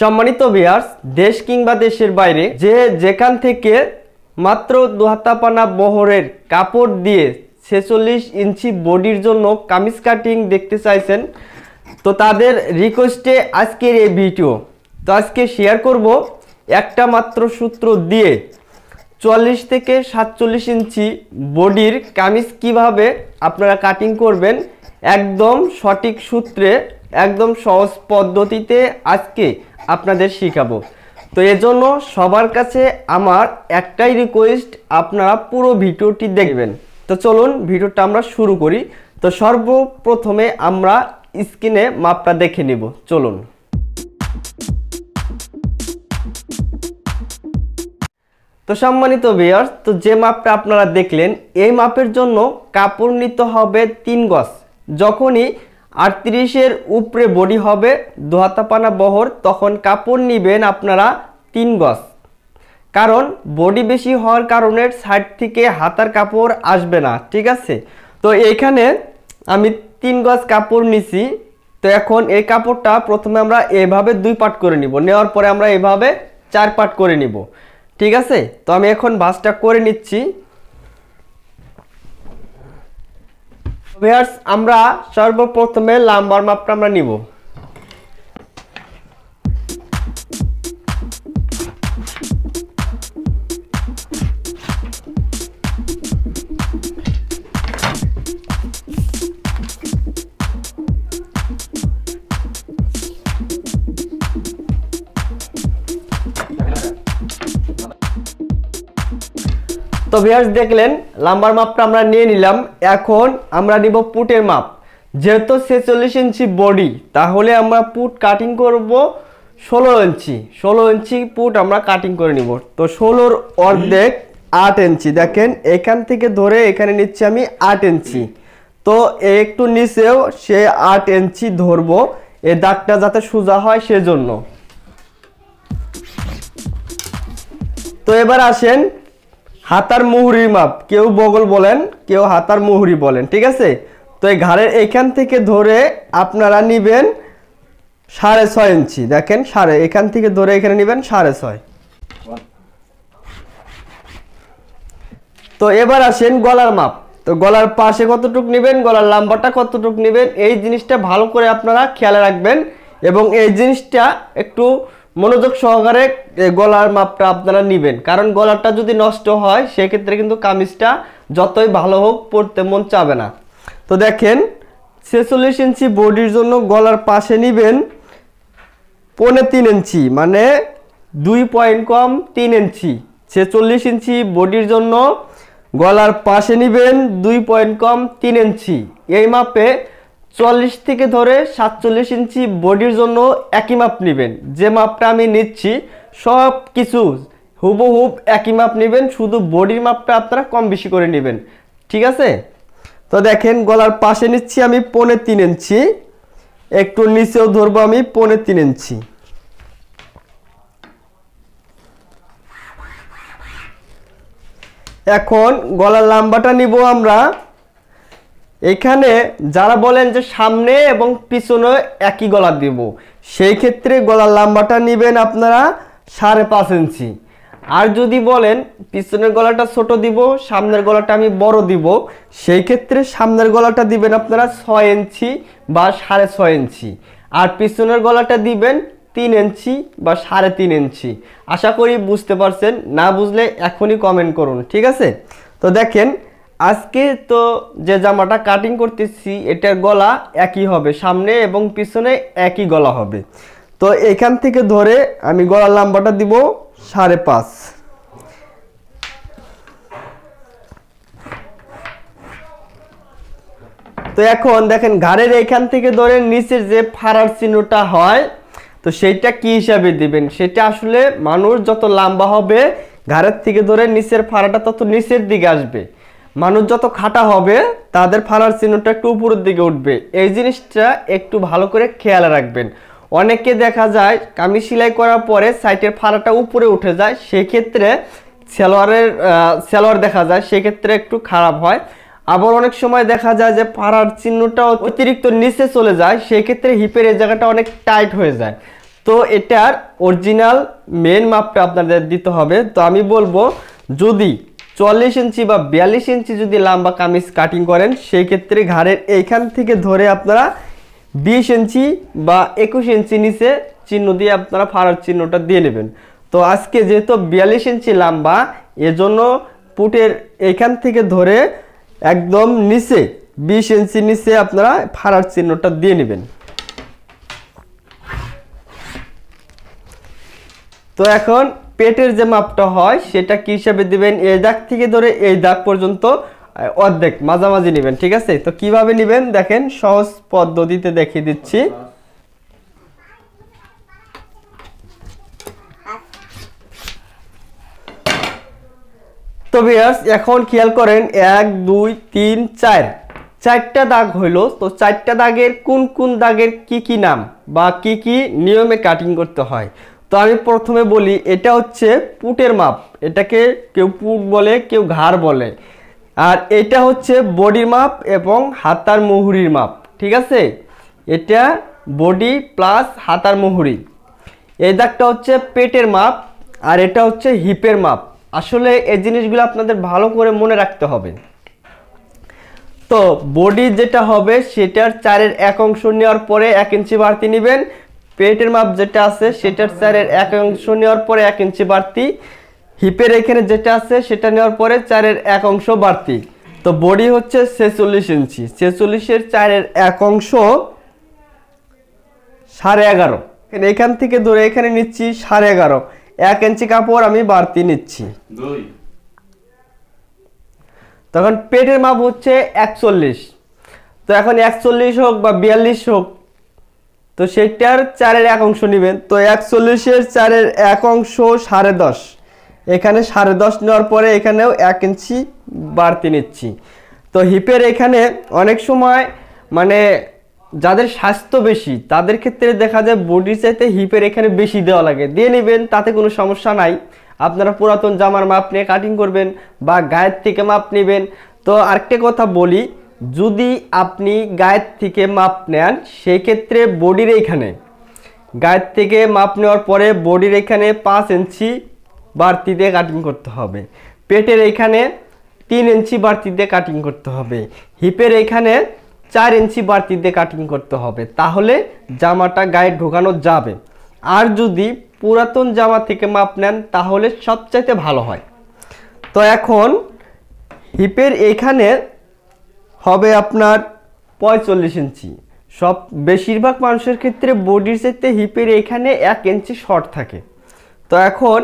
সম্মানিত ভিয়ার্স দেশ কিংবা দেশের বাইরে যে যেখান থেকে মাত্র দুহাতাপানা বহরের কাপড় দিয়ে ছেচল্লিশ ইঞ্চি বডির জন্য কামিজ কাটিং দেখতে চাইছেন তো তাদের রিকোয়েস্টে আজকের এই ভিডিও তো আজকে শেয়ার করব একটা মাত্র সূত্র দিয়ে চল্লিশ থেকে সাতচল্লিশ ইঞ্চি বডির কামিজ কিভাবে আপনারা কাটিং করবেন একদম সঠিক সূত্রে একদম সহজ পদ্ধতিতে আজকে আপনাদের শেখাবো তো এজন্য সবার কাছে আমার একটাই রিকোয়েস্ট আপনারা পুরো ভিডিওটি দেখবেন তো চলুন ভিডিওটা আমরা শুরু করি তো সর্বপ্রথমে আমরা স্ক্রিনে মাপটা দেখে নিব চলুন তো সম্মানিত ভিয়ার্স তো যে মাপটা আপনারা দেখলেন এই মাপের জন্য কাপড় নিতে হবে তিন গজ যখনই আটত্রিশের উপরে বডি হবে দোহাতাপানা বহর তখন কাপড় নিবেন আপনারা তিন গজ কারণ বডি বেশি হওয়ার কারণে সাইড থেকে হাতার কাপড় আসবে না ঠিক আছে তো এইখানে আমি তিন গজ কাপড় নিছি তো এখন এই কাপড়টা প্রথমে আমরা এভাবে দুই পাট করে নিব নেওয়ার পরে আমরা এভাবে চার পাট করে নিব ঠিক আছে তো আমি এখন বাসটা করে নিচ্ছি ভিয়ার্স আমরা সর্বপ্রথমে লাম্বার মাপটা আমরা নিব তো ভিয়ার্স দেখলেন লাম্বার মাপটা আমরা নিয়ে নিলাম এখন আমরা নিব পুটের মাপ যেহেতু ছেচল্লিশ ইঞ্চি বডি তাহলে আমরা পুট কাটিং করব ষোলো ইঞ্চি ষোলো ইঞ্চি পুট আমরা কাটিং করে নিব তো ষোলোর অর্ধেক আট ইঞ্চি দেখেন এখান থেকে ধরে এখানে নিচ্ছি আমি আট ইঞ্চি তো একটু নিচেও সে আট ইঞ্চি ধরবো এ দাগটা যাতে সোজা হয় সেজন্য তো এবার আসেন হাতার মুহুরির মাপ কেউ বগল বলেন কেউ হাতার মুহুরি বলেন ঠিক আছে তো এই ঘাড়ের এখান থেকে ধরে আপনারা নিবেন সাড়ে ছয় ইঞ্চি দেখেন সাড়ে এখান থেকে ধরে এখানে নেবেন সাড়ে ছয় তো এবার আসেন গলার মাপ তো গলার পাশে কতটুক নেবেন গলার লাম্বাটা কতটুক নেবেন এই জিনিসটা ভালো করে আপনারা খেয়াল রাখবেন এবং এই জিনিসটা একটু মনোযোগ সহকারে গলার মাপটা আপনারা নেবেন কারণ গলাটা যদি নষ্ট হয় সেক্ষেত্রে কিন্তু কামিজটা যতই ভালো হোক পড়তে মন চাবে না তো দেখেন ছেচল্লিশ ইঞ্চি বডির জন্য গলার পাশে নেবেন পনে তিন ইঞ্চি মানে দুই পয়েন্ট কম তিন ইঞ্চি ছেচল্লিশ ইঞ্চি বডির জন্য গলার পাশে নেবেন দুই পয়েন্ট কম তিন ইঞ্চি এই মাপে চুয়াল্লিশ থেকে ধরে সাতচল্লিশ ইঞ্চি বডির জন্য একই মাপ নেবেন যে মাপটা আমি নিচ্ছি সব কিছু হুবহুব একই মাপ নেবেন শুধু বডির মাপটা আপনারা কম বেশি করে নেবেন ঠিক আছে তো দেখেন গলার পাশে নিচ্ছি আমি পনের তিন ইঞ্চি একটু নিচেও ধরবো আমি পনের তিন ইঞ্চি এখন গলার লাম্বাটা নিব আমরা এখানে যারা বলেন যে সামনে এবং পিছনে একই গলা দিব সেই ক্ষেত্রে গলার লম্বাটা নেবেন আপনারা সাড়ে পাঁচ ইঞ্চি আর যদি বলেন পিছনের গলাটা ছোট দিব সামনের গলাটা আমি বড় দিব সেই ক্ষেত্রে সামনের গলাটা দিবেন আপনারা ছয় ইঞ্চি বা সাড়ে ছয় ইঞ্চি আর পিছনের গলাটা দিবেন তিন ইঞ্চি বা সাড়ে তিন ইঞ্চি আশা করি বুঝতে পারছেন না বুঝলে এখনই কমেন্ট করুন ঠিক আছে তো দেখেন আজকে তো যে জামাটা কাটিং করতেছি এটার গলা একই হবে সামনে এবং পিছনে একই গলা হবে তো এখান থেকে ধরে আমি গলার লম্বাটা দিব সাড়ে পাঁচ তো এখন দেখেন ঘাড়ের এখান থেকে ধরে নিচের যে ফাড়ার চিহ্নটা হয় তো সেইটা কি হিসাবে দিবেন সেটা আসলে মানুষ যত লম্বা হবে ঘাড়ের থেকে ধরে নিচের ফাড়াটা তত নিচের দিকে আসবে মানুষ যত খাটা হবে তাদের ফালার চিহ্নটা একটু উপরের দিকে উঠবে এই জিনিসটা একটু ভালো করে খেয়াল রাখবেন অনেকে দেখা যায় কামি সেলাই করার পরে সাইটের ফাড়াটা উপরে উঠে যায় সেক্ষেত্রে সেলোয়ারের সেলোয়ার দেখা যায় সেক্ষেত্রে একটু খারাপ হয় আবার অনেক সময় দেখা যায় যে ফাড়ার চিহ্নটা অতিরিক্ত নিচে চলে যায় সেক্ষেত্রে হিপের এই জায়গাটা অনেক টাইট হয়ে যায় তো এটার অরিজিনাল মেন মাপটা আপনাদের দিতে হবে তো আমি বলবো যদি চল্লিশ ইঞ্চি বা বিয়াল্লিশ ইঞ্চি যদি লাম্বা কামিজ কাটিং করেন সেই ক্ষেত্রে ঘাড়ের এইখান থেকে ধরে আপনারা বিশ ইঞ্চি বা একুশ ইঞ্চি নিচে চিহ্ন দিয়ে আপনারা ফাড়ার চিহ্নটা দিয়ে নেবেন তো আজকে যেহেতু বিয়াল্লিশ ইঞ্চি লাম্বা এজন্য পুটের এখান থেকে ধরে একদম নিচে বিশ ইঞ্চি নিচে আপনারা ফাড়ার চিহ্নটা দিয়ে নেবেন তো এখন পেটের যে মাপটা হয় সেটা কী হিসাবে দেবেন এই দাগ থেকে ধরে এই দাগ পর্যন্ত অর্ধেক মাঝামাঝি নেবেন ঠিক আছে তো কিভাবে নেবেন দেখেন সহজ পদ্ধতিতে দেখিয়ে দিচ্ছি তো বিয়ার্স এখন খেয়াল করেন এক দুই তিন চার চারটা দাগ হইল তো চারটা দাগের কোন কোন দাগের কি কি নাম বা কি কি নিয়মে কাটিং করতে হয় তো আমি প্রথমে বলি এটা হচ্ছে পুটের মাপ এটাকে কেউ পুট বলে কেউ ঘাড় বলে আর এটা হচ্ছে বডির মাপ এবং হাতার মুহুরির মাপ ঠিক আছে এটা বডি প্লাস হাতার মুহুরি এই দাগটা হচ্ছে পেটের মাপ আর এটা হচ্ছে হিপের মাপ আসলে এই জিনিসগুলো আপনাদের ভালো করে মনে রাখতে হবে তো বডি যেটা হবে সেটার চারের এক অংশ নেওয়ার পরে এক ইঞ্চি বাড়তি নেবেন পেটের মাপ যেটা আছে সেটার চারের এক অংশ নেওয়ার পরে এক ইঞ্চি বাড়তি হিপের এখানে যেটা আছে সেটা নেওয়ার পরে চারের এক অংশ বাড়তি তো বডি হচ্ছে ছেচল্লিশ ইঞ্চি ছেচল্লিশের চারের এক অংশ সাড়ে এগারো এখান থেকে ধরে এখানে নিচ্ছি সাড়ে এগারো এক ইঞ্চি কাপড় আমি বাড়তি নিচ্ছি তখন পেটের মাপ হচ্ছে একচল্লিশ তো এখন একচল্লিশ হোক বা বিয়াল্লিশ হোক তো সেটার চারের এক অংশ নেবেন তো একচল্লিশের চারের এক অংশ সাড়ে দশ এখানে সাড়ে দশ নেওয়ার পরে এখানেও এক ইঞ্চি বাড়তি নিচ্ছি তো হিপের এখানে অনেক সময় মানে যাদের স্বাস্থ্য বেশি তাদের ক্ষেত্রে দেখা যায় বডির চাইতে হিপের এখানে বেশি দেওয়া লাগে দিয়ে নেবেন তাতে কোনো সমস্যা নাই আপনারা পুরাতন জামার মাপ নিয়ে কাটিং করবেন বা গায়ের থেকে মাপ নেবেন তো আরেকটা কথা বলি যদি আপনি গায়ের থেকে মাপ নেন সেক্ষেত্রে বডির এইখানে গায়ের থেকে মাপ নেওয়ার পরে বডির এখানে পাঁচ ইঞ্চি বাড়তিতে কাটিং করতে হবে পেটের এখানে তিন ইঞ্চি বাড়তিতে কাটিং করতে হবে হিপের এখানে চার ইঞ্চি বাড়তিতে কাটিং করতে হবে তাহলে জামাটা গায়ে ঢোকানো যাবে আর যদি পুরাতন জামা থেকে মাপ নেন তাহলে সবচাইতে ভালো হয় তো এখন হিপের এখানে হবে আপনার পঁয়তাল্লিশ ইঞ্চি সব বেশিরভাগ মানুষের ক্ষেত্রে বডির চাইতে হিপের এখানে এক ইঞ্চি শর্ট থাকে তো এখন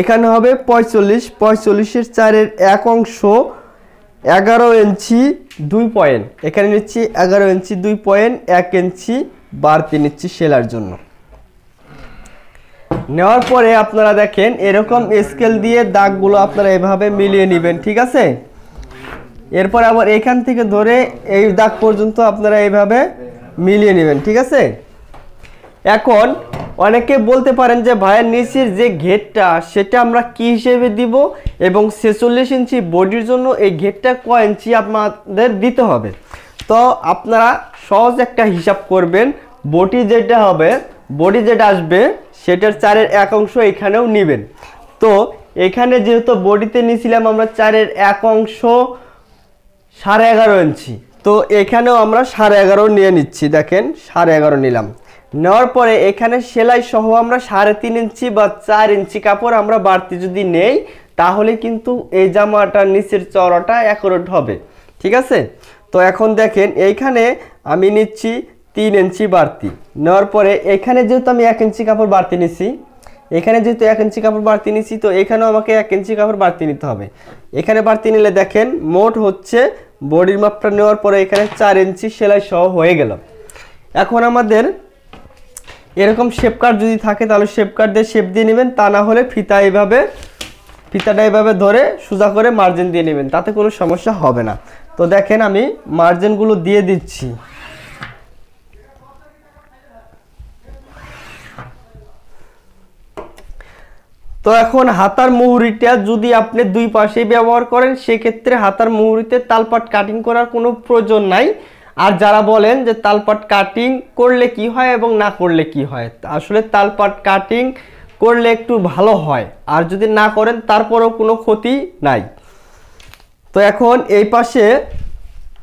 এখানে হবে পঁয়তাল্লিশ পঁয়তাল্লিশের চারের এক অংশ এগারো ইঞ্চি দুই পয়েন্ট এখানে নিচ্ছি এগারো ইঞ্চি দুই পয়েন্ট এক ইঞ্চি বাড়তি নিচ্ছি সেলার জন্য নেওয়ার পরে আপনারা দেখেন এরকম স্কেল দিয়ে দাগগুলো আপনারা এভাবে মিলিয়ে নেবেন ঠিক আছে এরপর আবার এখান থেকে ধরে এই দাগ পর্যন্ত আপনারা এইভাবে মিলিয়ে নেবেন ঠিক আছে এখন অনেকে বলতে পারেন যে ভাইয়ের নিচের যে ঘেরটা সেটা আমরা কি হিসেবে দিব এবং ছেচল্লিশ ইঞ্চি বডির জন্য এই ঘেরটা ক ইঞ্চি আপনাদের দিতে হবে তো আপনারা সহজ একটা হিসাব করবেন বটি যেটা হবে বডি যেটা আসবে সেটার চারের এক অংশ এখানেও নেবেন তো এখানে যেহেতু বডিতে নিয়েছিলাম আমরা চারের এক অংশ সাড়ে এগারো ইঞ্চি তো এখানেও আমরা সাড়ে এগারো নিয়ে নিচ্ছি দেখেন সাড়ে এগারো নিলাম নেওয়ার পরে এখানে সেলাই সহ আমরা সাড়ে তিন ইঞ্চি বা চার ইঞ্চি কাপড় আমরা বাড়তি যদি নেই তাহলে কিন্তু এই জামাটার নিচের চড়াটা অ্যাকোরেট হবে ঠিক আছে তো এখন দেখেন এইখানে আমি নিচ্ছি তিন ইঞ্চি বাড়তি নেওয়ার পরে এখানে যেহেতু আমি এক ইঞ্চি কাপড় বাড়তি নিচ্ছি এখানে যেহেতু এক ইঞ্চি কাপড় বাড়তি নিচ্ছি তো এখানেও আমাকে এক ইঞ্চি কাপড় বাড়তি নিতে হবে এখানে বাড়তি নিলে দেখেন মোট হচ্ছে বডির মাপটা নেওয়ার পরে এখানে চার ইঞ্চি সেলাই সহ হয়ে গেল এখন আমাদের এরকম শেপ কার্ড যদি থাকে তাহলে শেপ কার্ড দিয়ে শেপ দিয়ে নেবেন তা না হলে ফিতা এইভাবে ফিতাটা এইভাবে ধরে সোজা করে মার্জিন দিয়ে নেবেন তাতে কোনো সমস্যা হবে না তো দেখেন আমি মার্জিনগুলো দিয়ে দিচ্ছি তো এখন হাতার মুহুরিটা যদি আপনি দুই পাশে ব্যবহার করেন সেক্ষেত্রে হাতার মুহুরিতে তালপাট কাটিং করার কোনো প্রয়োজন নাই আর যারা বলেন যে তালপাট কাটিং করলে কি হয় এবং না করলে কি হয় আসলে তালপাট কাটিং করলে একটু ভালো হয় আর যদি না করেন তারপরেও কোনো ক্ষতি নাই তো এখন এই পাশে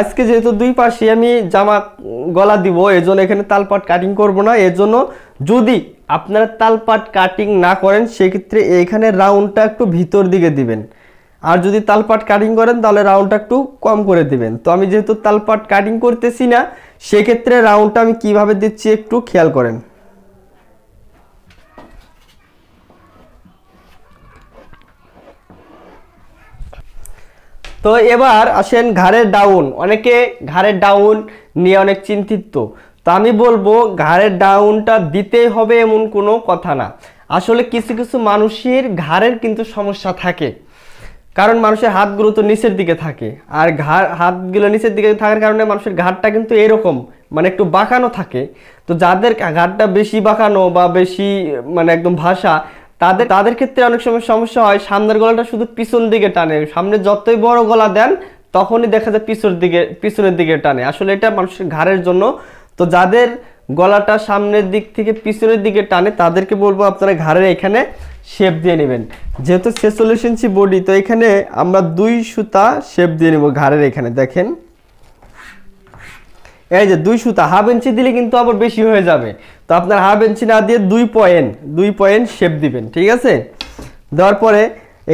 আজকে যেহেতু দুই পাশে আমি জামা গলা দিব এজন্য এখানে তালপাট কাটিং করব না এজন্য যদি আপনারা তালপাট কাটিং না করেন সেক্ষেত্রে এইখানে রাউন্ডটা একটু ভিতর দিকে দিবেন আর যদি তালপাট কাটিং করেন তাহলে রাউন্ডটা একটু কম করে দিবেন তো আমি যেহেতু তালপাট কাটিং করতেছি না সেক্ষেত্রে রাউন্ডটা আমি কিভাবে দিচ্ছি একটু খেয়াল করেন তো এবার আসেন ঘাড়ের ডাউন অনেকে ঘাড়ের ডাউন নিয়ে অনেক চিন্তিত তো আমি বলবো ঘাড়ের ডাউনটা দিতেই হবে এমন কোনো কথা না আসলে কিছু কিছু মানুষের ঘাড়ের কিন্তু সমস্যা থাকে কারণ মানুষের হাতগুলো তো নিচের দিকে থাকে আর ঘাড় হাতগুলো নিচের দিকে থাকার কারণে মানুষের ঘাড়টা কিন্তু এরকম মানে একটু বাঁকানো থাকে তো যাদের ঘাড়টা বেশি বাঁকানো বা বেশি মানে একদম ভাষা তাদের তাদের ক্ষেত্রে অনেক সময় সমস্যা হয় সামনের গলাটা শুধু পিছন দিকে টানে সামনে যতই বড় গলা দেন তখনই দেখা যায় পিছনের দিকে পিছনের দিকে টানে আসলে এটা মানুষের ঘাড়ের জন্য তো যাদের গলাটা সামনের দিক থেকে পিছনের দিকে টানে তাদেরকে বলবো আপনারা ঘাড়ের এখানে শেপ দিয়ে নেবেন যেহেতু সে সলিউশনসি বডি তো এখানে আমরা দুই সুতা শেপ দিয়ে নেব ঘাড়ের এখানে দেখেন এই যে দুই সুতা হাফ ইঞ্চি দিলে কিন্তু আবার বেশি হয়ে যাবে তো আপনার হাফ ইঞ্চি না দিয়ে দুই পয়েন্ট দুই পয়েন্ট শেপ দিবেন ঠিক আছে দেওয়ার পরে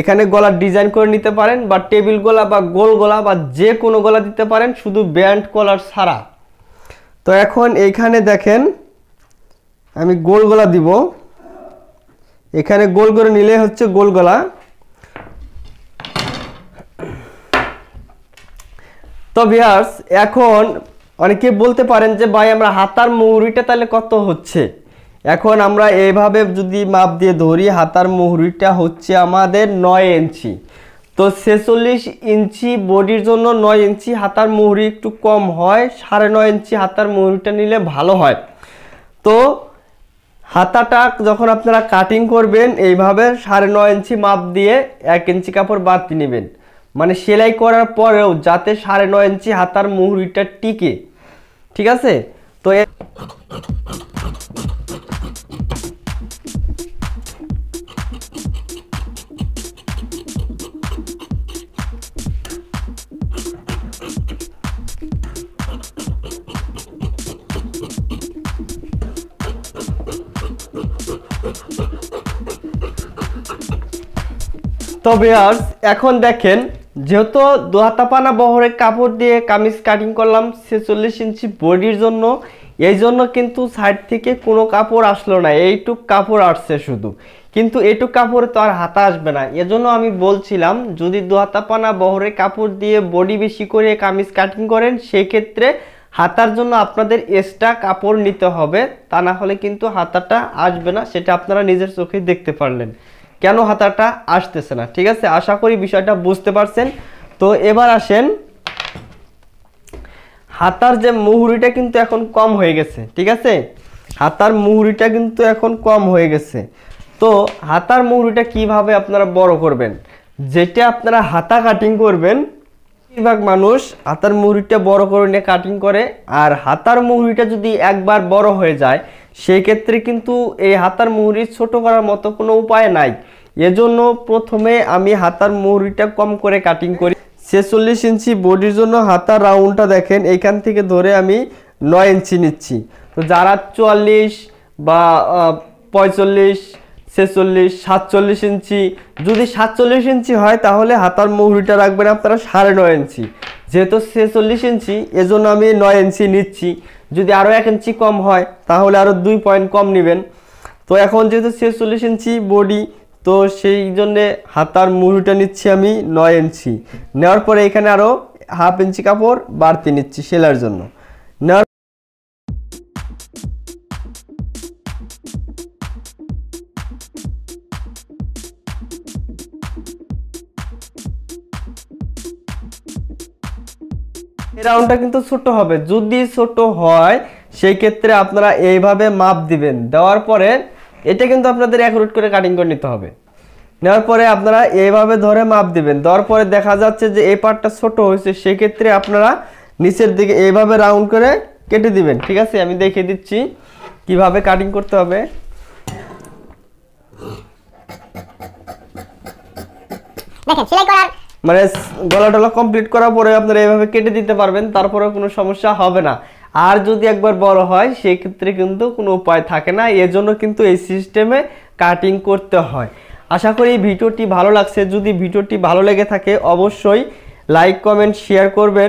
এখানে গলা ডিজাইন করে নিতে পারেন বা টেবিল গলা বা গোল গলা বা যে কোনো গলা দিতে পারেন শুধু ব্যান্ড কলার ছাড়া তো এখন এইখানে দেখেন আমি গোল গলা দিব এখানে গোল করে নিলে হচ্ছে গোল গলা তো বিহার্স এখন অনেকে বলতে পারেন যে ভাই আমরা হাতার মুহুরিটা তাহলে কত হচ্ছে এখন আমরা এভাবে যদি মাপ দিয়ে ধরি হাতার মুহুরিটা হচ্ছে আমাদের নয় ইঞ্চি তো ছেচল্লিশ ইঞ্চি বডির জন্য নয় ইঞ্চি হাতার মুহুরি একটু কম হয় সাড়ে নয় ইঞ্চি হাতার মুহুরিটা নিলে ভালো হয় তো হাতাটা যখন আপনারা কাটিং করবেন এইভাবে সাড়ে নয় ইঞ্চি মাপ দিয়ে এক ইঞ্চি কাপড় বাড়তি নেবেন মানে সেলাই করার পরেও যাতে সাড়ে নয় ইঞ্চি হাতার মুহুরিটা টিকে ঠিক আছে তো তবে আর এখন দেখেন যেহেতু দোহাতাপানা বহরে কাপড় দিয়ে কামিজ কাটিং করলাম ছেচল্লিশ ইঞ্চি বডির জন্য এই জন্য কিন্তু সাইড থেকে কোনো কাপড় আসলো না এইটুক কাপড় আসছে শুধু কিন্তু এটুক কাপড় তো আর হাতা আসবে না এজন্য আমি বলছিলাম যদি দোহাতাপানা বহরে কাপড় দিয়ে বডি বেশি করে কামিজ কাটিং করেন সেক্ষেত্রে হাতার জন্য আপনাদের এক্সট্রা কাপড় নিতে হবে তা না হলে কিন্তু হাতাটা আসবে না সেটা আপনারা নিজের চোখেই দেখতে পারলেন কেন হাতাটা আসতেছে না ঠিক আছে আশা করি বিষয়টা বুঝতে পারছেন তো এবার আসেন হাতার যে মুহুরিটা কিন্তু এখন কম হয়ে গেছে ঠিক আছে হাতার মুহুরিটা কিন্তু এখন কম হয়ে গেছে তো হাতার মুহুরিটা কিভাবে আপনারা বড় করবেন যেটা আপনারা হাতা কাটিং করবেন বেশিরভাগ মানুষ হাতার মুহুরিটা বড় করে নিয়ে কাটিং করে আর হাতার মুহুরিটা যদি একবার বড় হয়ে যায় সেই ক্ষেত্রে কিন্তু এই হাতার মুহুরি ছোট করার মতো কোনো উপায় নাই এজন্য প্রথমে আমি হাতার মুহুরিটা কম করে কাটিং করি ছেচল্লিশ ইঞ্চি বডির জন্য হাতার রাউন্ডটা দেখেন এইখান থেকে ধরে আমি নয় ইঞ্চি নিচ্ছি তো যারা চুয়াল্লিশ বা পঁয়চল্লিশ ছেচল্লিশ সাতচল্লিশ ইঞ্চি যদি সাতচল্লিশ ইঞ্চি হয় তাহলে হাতার মুহুরিটা রাখবেন আপনারা সাড়ে নয় ইঞ্চি যেহেতু ছেচল্লিশ ইঞ্চি এজন্য আমি নয় ইঞ্চি নিচ্ছি যদি আরও এক ইঞ্চি কম হয় তাহলে আরও দুই পয়েন্ট কম নেবেন তো এখন যেহেতু ছেচল্লিশ ইঞ্চি বডি তো সেই জন্যে হাতার মুহুরিটা নিচ্ছি আমি নয় ইঞ্চি নেওয়ার পরে এখানে আরও হাফ ইঞ্চি কাপড় বাড়তি নিচ্ছি সেলার জন্য নেওয়ার এই রাউন্ডটা কিন্তু ছোট হবে যদি ছোট হয় সেই ক্ষেত্রে আপনারা এইভাবে মাপ দিবেন দেওয়ার পরে এটা কিন্তু আপনাদের অ্যাকুরেট করে কাটিং করে নিতে হবে নেওয়ার পরে আপনারা এইভাবে ধরে মাপ দিবেন দেওয়ার পরে দেখা যাচ্ছে যে এই পার্টটা ছোট হয়েছে সেক্ষেত্রে আপনারা নিচের দিকে এইভাবে রাউন্ড করে কেটে দিবেন ঠিক আছে আমি দেখিয়ে দিচ্ছি কিভাবে কাটিং করতে হবে দেখেন সেলাই করার মানে গলা টলা কমপ্লিট করার পরে আপনারা এভাবে কেটে দিতে পারবেন তারপরে কোনো সমস্যা হবে না আর যদি একবার বড় হয় সেক্ষেত্রে কিন্তু কোনো উপায় থাকে না এজন্য কিন্তু এই সিস্টেমে কাটিং করতে হয় আশা করি ভিডিওটি ভালো লাগছে যদি ভিডিওটি ভালো লেগে থাকে অবশ্যই লাইক কমেন্ট শেয়ার করবেন